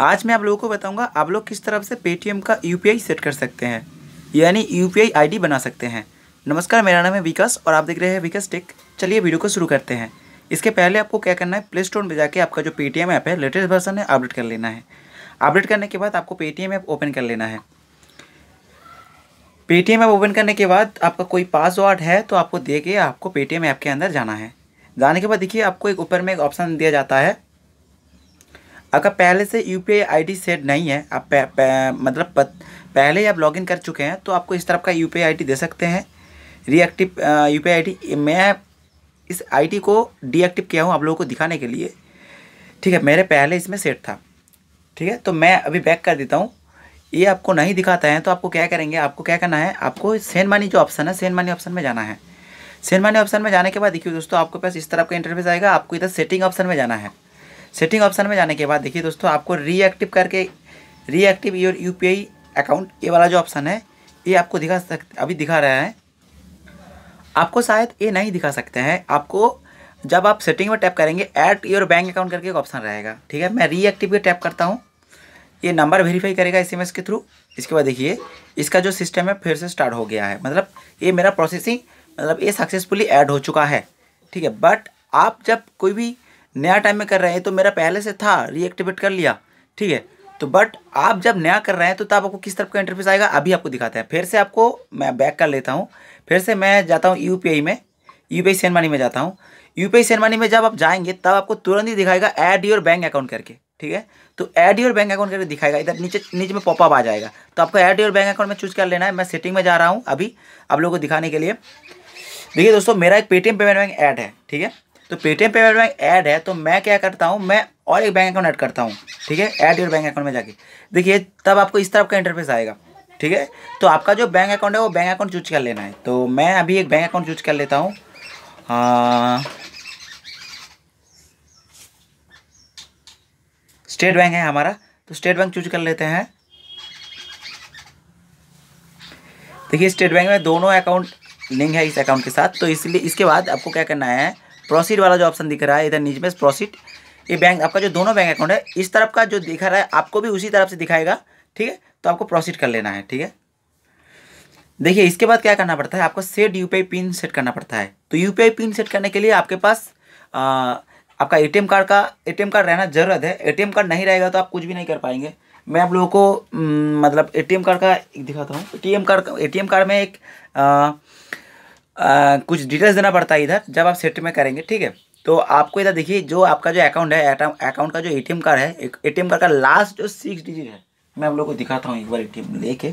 आज मैं आप लोगों को बताऊंगा आप लोग किस तरह से पेटीएम का यू सेट कर सकते हैं यानी यू पी बना सकते हैं नमस्कार मेरा नाम है विकास और आप देख रहे हैं विकास टेक चलिए वीडियो को शुरू करते हैं इसके पहले आपको क्या करना है प्ले स्टोर में जाके आपका जो पेटीएम ऐप है लेटेस्ट वर्सन है अपडेट कर लेना है अपडेट करने के बाद आपको पेटीएम ऐप ओपन कर लेना है पेटीएम ऐप ओपन करने के बाद आपका कोई पासवर्ड है तो आपको दे के आपको पेटीएम ऐप के अंदर जाना है जाने के बाद देखिए आपको एक ऊपर में एक ऑप्शन दिया जाता है अगर पहले से यू पी आई सेट नहीं है आप पह, पह, मतलब पत, पहले ही आप लॉगिन कर चुके हैं तो आपको इस तरफ का यू पी दे सकते हैं रिएक्टिव यू पी मैं इस आई को डीएक्टिव किया हूँ आप लोगों को दिखाने के लिए ठीक है मेरे पहले इसमें सेट था ठीक है तो मैं अभी बैक कर देता हूँ ये आपको नहीं दिखाता है तो आपको क्या करेंगे आपको क्या करना है आपको सेंड मनी जो ऑप्शन है सेंड मनी ऑप्शन में जाना है सेंड मनी ऑप्शन में जाने के बाद देखिए दोस्तों आपके पास इस तरह का इंटरफेस आएगा आपको इधर सेटिंग ऑप्शन में जाना है सेटिंग ऑप्शन में जाने के बाद देखिए दोस्तों आपको रीएक्टिव करके रीएक्टिव योर यू अकाउंट ये वाला जो ऑप्शन है ये आपको दिखा सक अभी दिखा रहा है आपको शायद ये नहीं दिखा सकते हैं आपको जब आप सेटिंग में टैप करेंगे ऐड योर बैंक अकाउंट करके एक ऑप्शन रहेगा ठीक है मैं रीएक्टिव पे टैप करता हूँ ये नंबर वेरीफाई करेगा एस के थ्रू इसके बाद देखिए इसका जो सिस्टम है फिर से स्टार्ट हो गया है मतलब ये मेरा प्रोसेसिंग मतलब ये सक्सेसफुली ऐड हो चुका है ठीक है बट आप जब कोई भी नया टाइम में कर रहे हैं तो मेरा पहले से था रीएक्टिवेट कर लिया ठीक है तो बट आप जब नया कर रहे हैं तो तब आपको किस तरफ का इंटरफेस आएगा अभी आपको दिखाते हैं फिर से आपको मैं बैक कर लेता हूँ फिर से मैं जाता हूँ यू में यू पी सेंड मनी में जाता हूँ यू पी सेंड मनी में जब आप जाएंगे तब आपको तुरंत ही दिखाएगा ऐड योर बैंक अकाउंट करके ठीक है तो ऐड योर बैंक अकाउंट करके दिखाएगा इधर नीचे नीचे में पॉपअप आ जाएगा तो आपको ऐड योर बैंक अकाउंट में चूज कर लेना है मैं सेटिंग में जा रहा हूँ अभी आप लोगों को दिखाने के लिए देखिए दोस्तों मेरा एक पेटीएम पेमेंट बैंक ऐड है ठीक है तो पेटीएम पेमेंट बैंक ऐड है तो मैं क्या करता हूँ मैं और एक बैंक अकाउंट ऐड करता हूँ ठीक है ऐड योर बैंक अकाउंट में जाके देखिए तब आपको इस तरफ का इंटरफेस आएगा ठीक है तो आपका जो बैंक अकाउंट है वो बैंक अकाउंट चूज कर लेना है तो मैं अभी एक बैंक अकाउंट चूज कर लेता हूँ स्टेट बैंक है हमारा तो स्टेट बैंक चूज कर लेते हैं देखिए स्टेट बैंक में दोनों अकाउंट लिंक है इस अकाउंट के साथ तो इसलिए इसके बाद आपको क्या करना है प्रोसीड वाला जो ऑप्शन दिख रहा है इधर नीचे में प्रोसीड ये बैंक आपका जो दोनों बैंक अकाउंट है इस तरफ का जो दिखा रहा है आपको भी उसी तरफ से दिखाएगा ठीक है तो आपको प्रोसीड कर लेना है ठीक है देखिए इसके बाद क्या करना पड़ता है आपको सेट यू पिन सेट करना पड़ता है तो यू पिन सेट करने के लिए आपके पास आ, आपका ए कार्ड का ए कार्ड रहना ज़रूरत है ए कार्ड नहीं रहेगा तो आप कुछ भी नहीं कर पाएंगे मैं आप लोगों को मतलब एटीएम कार्ड का दिखाता हूँ एटीएम कार्ड एटीएम कार्ड में एक आ, आ, कुछ डिटेल्स देना पड़ता है इधर जब आप सेट में करेंगे ठीक है तो आपको इधर देखिए जो आपका जो अकाउंट है अकाउंट का जो एटीएम कार्ड है एटीएम कार्ड का लास्ट जो सिक्स डिजिट है मैं आप लोग को दिखाता हूँ एक बार एटीएम लेके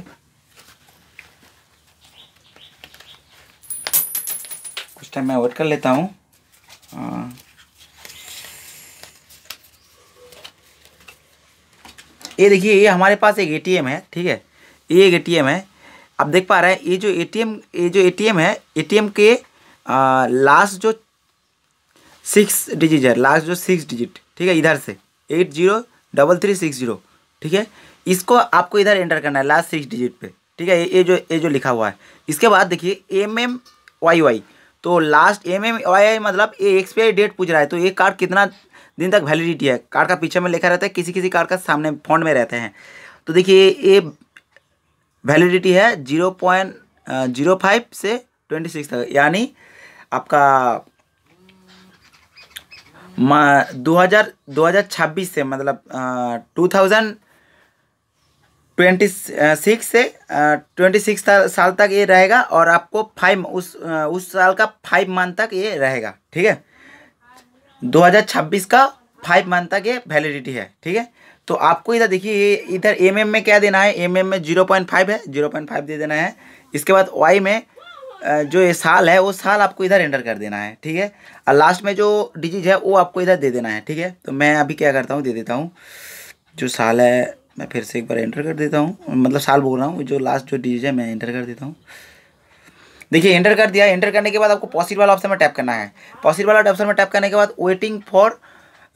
कुछ टाइम मैं वेट कर लेता हूँ ये देखिए ये हमारे पास एक एटीएम है ठीक है ये एक ए है आप देख पा रहे हैं ये जो एटीएम ये जो एटीएम है एटीएम के लास्ट जो सिक्स डिजिट है लास्ट जो सिक्स डिजिट ठीक है इधर से eight zero double three six zero ठीक है इसको आपको इधर एंटर करना है लास्ट सिक्स डिजिट पे ठीक है ये जो ये जो लिखा हुआ है इसके बाद देखिए एम एम वाई वाई तो last M M Y Y मतलब ये एक्सपायरी डेट पूछ रहा है तो ये कार्ड कितना दिन तक वैलिडिटी है कार्ड का पीछे में लिखा रहता है किसी किसी कार्ड का सामने फोन में रहते हैं तो देखिए ये वैलिडिटी है जीरो पॉइंट जीरो फाइव से ट्वेंटी सिक्स तक यानी आपका दो हज़ार दो हज़ार छब्बीस से मतलब टू थाउजेंड ट्वेंटी सिक्स से ट्वेंटी uh, सिक्स साल तक ये रहेगा और आपको फाइव उस uh, उस साल का फाइव मंथ तक ये रहेगा ठीक है दो हज़ार छब्बीस का फाइव मंथ तक ये वैलिडिटी है ठीक है तो आपको इधर देखिए इधर एम mm में क्या देना है एम mm में जीरो पॉइंट फाइव है जीरो पॉइंट फाइव दे देना है इसके बाद वाई में जो ये साल है वो साल आपको इधर एंटर कर देना है ठीक है और लास्ट में जो डिजीज है वो आपको इधर दे देना है ठीक है तो मैं अभी क्या करता हूँ दे देता हूँ जो साल है मैं फिर से एक बार एंटर कर देता हूँ मतलब साल बोल रहा हूँ जो लास्ट जो डिजीज है मैं एंटर कर देता हूँ देखिए एंटर कर दिया एंटर करने के बाद आपको पॉसिबल वाला ऑप्शन में टैप करना है पॉसिबल वाला ऑप्शन में टैप करने के बाद waiting for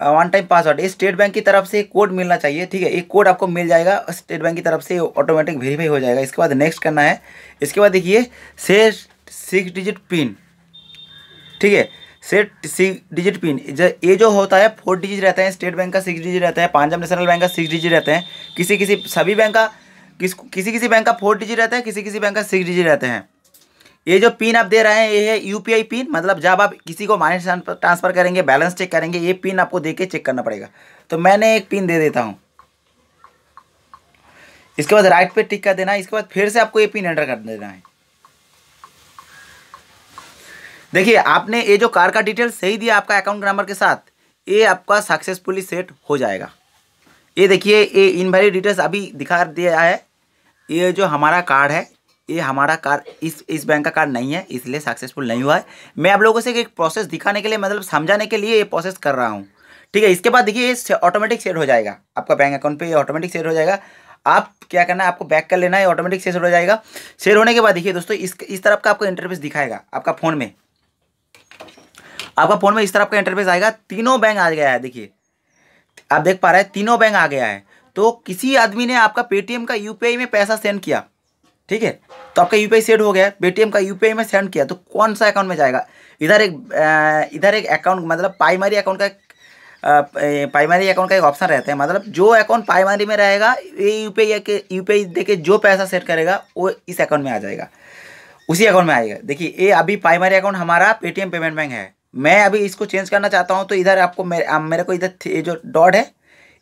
one time password ये स्टेट बैंक की तरफ से कोड मिलना चाहिए ठीक है एक कोड आपको मिल जाएगा स्टेट बैंक की तरफ से ऑटोमेटिक वेरीफाई हो जाएगा इसके बाद नेक्स्ट करना है इसके बाद देखिए से सिक्स डिजिट पिन ठीक है सेट सिक्स डिजिट पिन ये जो होता है फोर डिजिट रहता है स्टेट बैंक का सिक्स डिजिट रहता है पंजाब नेशनल बैंक का सिक्स डिजिट रहते हैं किसी किसी सभी बैंक का किस किसी किसी बैंक का फोर डिजिट रहता है किसी किसी बैंक का सिक्स डिजिट रहते हैं ये जो पिन आप दे रहे हैं ये है यूपीआई पिन मतलब जब आप किसी को मनी ट्रांसफ़र करेंगे बैलेंस चेक करेंगे ये पिन आपको दे के चेक करना पड़ेगा तो मैंने एक पिन दे देता हूँ इसके बाद राइट पे टिक कर देना है इसके बाद फिर से आपको ये पिन एंटर कर देना है देखिए आपने ये जो कार का डिटेल सही दिया आपका अकाउंट नंबर के साथ ये आपका सक्सेसफुली सेट हो जाएगा ये देखिए ये भरी डिटेल्स अभी दिखा दिया है ये जो हमारा कार्ड है ये हमारा कार इस इस बैंक का कार नहीं है इसलिए सक्सेसफुल नहीं हुआ है मैं आप लोगों से एक प्रोसेस दिखाने के लिए मतलब समझाने के लिए ये प्रोसेस कर रहा हूँ ठीक है इसके बाद देखिए ये ऑटोमेटिक सेट हो जाएगा आपका बैंक अकाउंट पे ये ऑटोमेटिक सेट हो जाएगा आप क्या करना है आपको बैक कर लेना है ऑटोमेटिक सेट हो जाएगा सेट होने के बाद देखिए दोस्तों इस इस तरफ का आपको इंटरफेस दिखाएगा आपका फ़ोन में आपका फ़ोन में इस तरफ का इंटरफेस आएगा तीनों बैंक आ गया है देखिए आप देख पा रहे हैं तीनों बैंक आ गया है तो किसी आदमी ने आपका पेटीएम का यूपीआई में पैसा सेंड किया ठीक है तो आपका यूपीआई सेट हो गया पेटीएम का यूपीआई में सेंड किया तो कौन सा अकाउंट में जाएगा इधर एक इधर एक अकाउंट मतलब प्राइमरी अकाउंट का प्राइमरी अकाउंट का एक ऑप्शन रहता है मतलब जो अकाउंट प्राइमरी में रहेगा ये यूपीआई के यूपीआई देके जो पैसा सेट करेगा वो इस अकाउंट में आ जाएगा उसी अकाउंट में आएगा देखिए ये अभी प्राइमरी अकाउंट हमारा पेटीएम पेमेंट बैंक है मैं अभी इसको चेंज करना चाहता हूँ तो इधर आपको मेरे मेरे को इधर ये जो डॉट है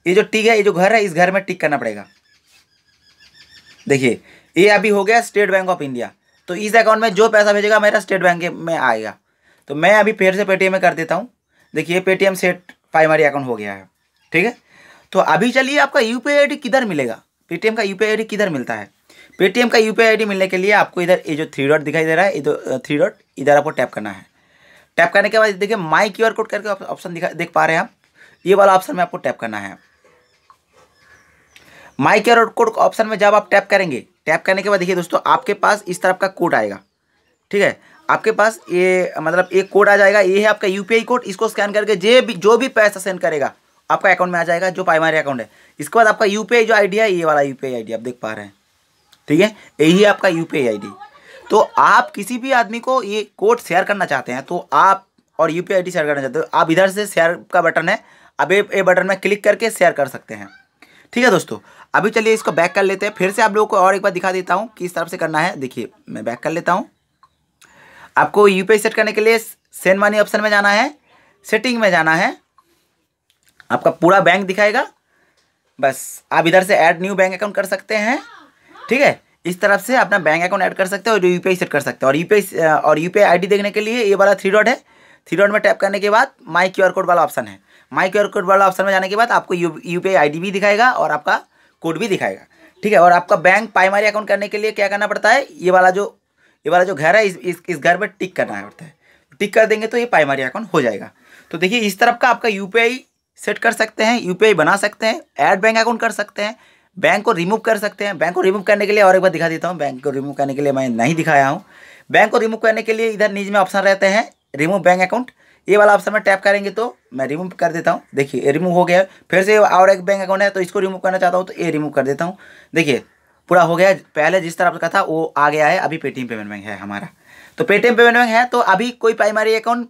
ये जो टिक है ये जो घर है इस घर में टिक करना पड़ेगा देखिए ये अभी हो गया स्टेट बैंक ऑफ इंडिया तो इस अकाउंट में जो पैसा भेजेगा मेरा स्टेट बैंक में आएगा तो मैं अभी फिर से पेटीएम में कर देता हूँ देखिए पेटीएम सेट हमारी अकाउंट हो गया है ठीक है तो अभी चलिए आपका यू पी किधर मिलेगा पेटीएम का यू पी किधर मिलता है पेटीएम का यू पी मिलने के लिए आपको इधर ये जो थ्री डॉट दिखाई दे रहा है इधर थ्री डॉट इधर आपको टैप करना है टैप करने के बाद देखिए माई क्यू कोड करके ऑप्शन दिखा देख पा रहे हैं आप ये वाला ऑप्शन में आपको टैप करना है माई क्यू कोड ऑप्शन में जब आप टैप करेंगे टैप करने के बाद देखिए दोस्तों आपके पास इस तरफ का कोड आएगा ठीक है आपके पास ये मतलब एक कोड आ जाएगा ये है आपका यूपीआई कोड इसको स्कैन करके जे भी जो भी पैसा सेंड करेगा आपका अकाउंट में आ जाएगा जो प्राइमरी अकाउंट है इसके बाद आपका यूपीआई जो आईडी है ये वाला यूपीआई आईडी आप देख पा रहे हैं ठीक है यही है आपका यूपीआई आईडी तो आप किसी भी आदमी को ये कोड शेयर करना चाहते हैं तो आप और यू पी शेयर करना चाहते हो तो आप इधर से शेयर का बटन है अब ये बटन में क्लिक करके शेयर कर सकते हैं ठीक है दोस्तों अभी चलिए इसको बैक कर लेते हैं फिर से आप लोगों को और एक बार दिखा देता हूँ किस तरफ से करना है देखिए मैं बैक कर लेता हूँ आपको यू सेट करने के लिए सेंड मनी ऑप्शन में जाना है सेटिंग में जाना है आपका पूरा बैंक दिखाएगा बस आप इधर से ऐड न्यू बैंक अकाउंट कर सकते हैं ठीक है इस तरफ से अपना बैंक अकाउंट ऐड कर सकते हैं और यू सेट कर सकते हैं और यू और यू पी देखने के लिए ये वाला थ्री डॉट है थ्री डॉट में टैप करने के बाद माई क्यू कोड वाला ऑप्शन है माई क्यू कोड वाला ऑप्शन में जाने के बाद आपको यू यू भी दिखाएगा और आपका कोड भी दिखाएगा ठीक है और आपका बैंक प्राइमरी अकाउंट करने के लिए क्या करना पड़ता है ये वाला जो ये वाला जो घर है इस इस, इस घर पर टिक करना पड़ता है टिक कर देंगे तो ये प्राइमरी अकाउंट हो जाएगा तो देखिए इस तरफ का आपका यू सेट कर सकते हैं यू बना सकते हैं ऐड बैंक अकाउंट कर सकते हैं बैंक को रिमूव कर सकते हैं बैंक को रिमूव करने के लिए और एक बार दिखा देता हूँ बैंक को रिमूव करने के लिए मैं नहीं दिखाया हूँ बैंक को रिमूव करने के लिए इधर नीचे में ऑप्शन रहते हैं रिमूव बैंक अकाउंट ये वाला ऑप्शन में टैप करेंगे तो मैं रिमूव कर देता हूँ देखिए रिमूव हो गया फिर से और एक बैंक अकाउंट है तो इसको रिमूव करना चाहता हूँ तो ये रिमूव कर देता हूँ देखिए पूरा हो गया पहले जिस तरह का था वो आ गया है अभी पेटीएम पेमेंट बैंक है हमारा तो पेटीएम पेमेंट बैंक है तो अभी कोई प्राइमरी अकाउंट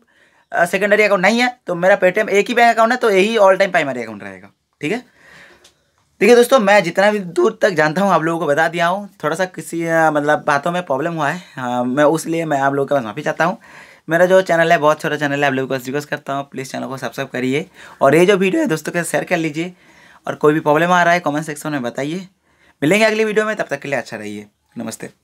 सेकेंडरी अकाउंट नहीं है तो मेरा पेटीएम एक ही बैंक अकाउंट है तो यही ऑल टाइम प्राइमरी अकाउंट रहेगा ठीक है देखिए दोस्तों मैं जितना भी दूर तक जानता हूँ आप लोगों को बता दिया हूँ थोड़ा सा किसी मतलब बातों में प्रॉब्लम हुआ है हाँ, मैं उस मैं आप लोगों के पास माफ़ी चाहता हूँ मेरा जो चैनल है बहुत छोटा चैनल है आप लोगों को रिक्वेस्ट करता हूँ प्लीज़ चैनल को सब्सक्राइब करिए और ये जो वीडियो है दोस्तों के साथ शेयर कर लीजिए और कोई भी प्रॉब्लम आ रहा है कमेंट सेक्शन में बताइए मिलेंगे अगली वीडियो में तब तक के लिए अच्छा रहिए नमस्ते